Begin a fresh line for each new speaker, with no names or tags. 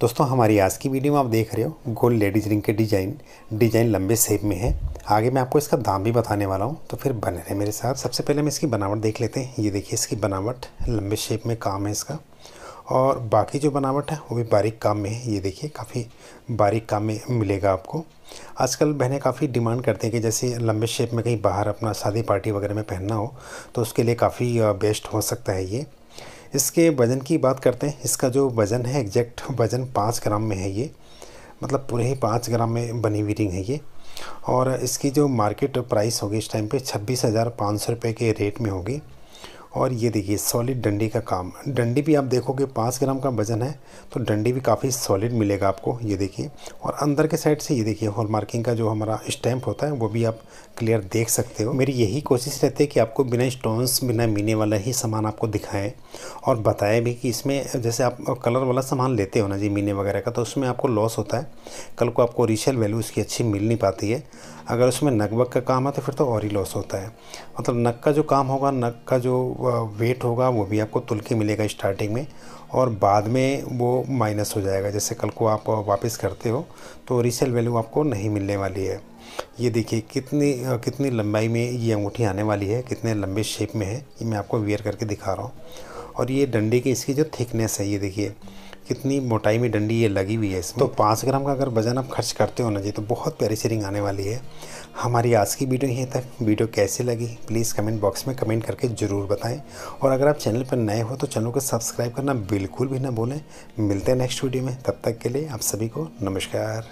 दोस्तों हमारी आज की वीडियो में आप देख रहे हो गोल्ड लेडीज रिंग के डिज़ाइन डिज़ाइन लंबे शेप में है आगे मैं आपको इसका दाम भी बताने वाला हूँ तो फिर बने रहे मेरे साथ सबसे पहले हम इसकी बनावट देख लेते हैं ये देखिए इसकी बनावट लंबे शेप में काम है इसका और बाकी जो बनावट है वो भी बारीक काम में है ये देखिए काफ़ी बारीक काम में मिलेगा आपको आजकल बहनें काफ़ी डिमांड करते हैं कि जैसे लंबे शेप में कहीं बाहर अपना शादी पार्टी वगैरह में पहनना हो तो उसके लिए काफ़ी बेस्ट हो सकता है ये इसके वज़न की बात करते हैं इसका जो वज़न है एग्जैक्ट वज़न पाँच ग्राम में है ये मतलब पूरे ही पाँच ग्राम में बनी हुई रिंग है ये और इसकी जो मार्केट प्राइस होगी इस टाइम पे छब्बीस हज़ार पाँच सौ रुपये के रेट में होगी और ये देखिए सॉलिड डंडी का काम डंडी भी आप देखोगे पाँच ग्राम का वजन है तो डंडी भी काफ़ी सॉलिड मिलेगा आपको ये देखिए और अंदर के साइड से ये देखिए हॉल मार्किंग का जो हमारा स्टैम्प होता है वो भी आप क्लियर देख सकते हो मेरी यही कोशिश रहती है कि आपको बिना स्टोन्स बिना मीने वाला ही सामान आपको दिखाएँ और बताए भी कि इसमें जैसे आप कलर वाला सामान लेते हो ना जी मीने वगैरह का तो उसमें आपको लॉस होता है कल को आपको रिशल वैल्यू उसकी अच्छी मिल नहीं पाती है अगर उसमें नकबक का काम है तो फिर तो और ही लॉस होता है मतलब नक का जो काम होगा नक का जो वेट होगा वो भी आपको तुल के मिलेगा स्टार्टिंग में और बाद में वो माइनस हो जाएगा जैसे कल को आप वापस करते हो तो रीसेल वैल्यू आपको नहीं मिलने वाली है ये देखिए कितनी कितनी लंबाई में ये अंगूठी आने वाली है कितने लंबे शेप में है ये मैं आपको वेयर करके दिखा रहा हूँ और ये डंडे की इसकी जो थिकनेस है ये देखिए कितनी मोटाई में डंडी ये लगी हुई है इसमें तो पाँच ग्राम का अगर वजन आप खर्च करते हो ना जी तो बहुत प्यारी सी रिंग आने वाली है हमारी आज की वीडियो यहीं तक वीडियो कैसे लगी प्लीज़ कमेंट बॉक्स में कमेंट करके ज़रूर बताएं और अगर आप चैनल पर नए हो तो चैनल को सब्सक्राइब करना बिल्कुल भी ना भूलें मिलते हैं नेक्स्ट वीडियो में तब तक के लिए आप सभी को नमस्कार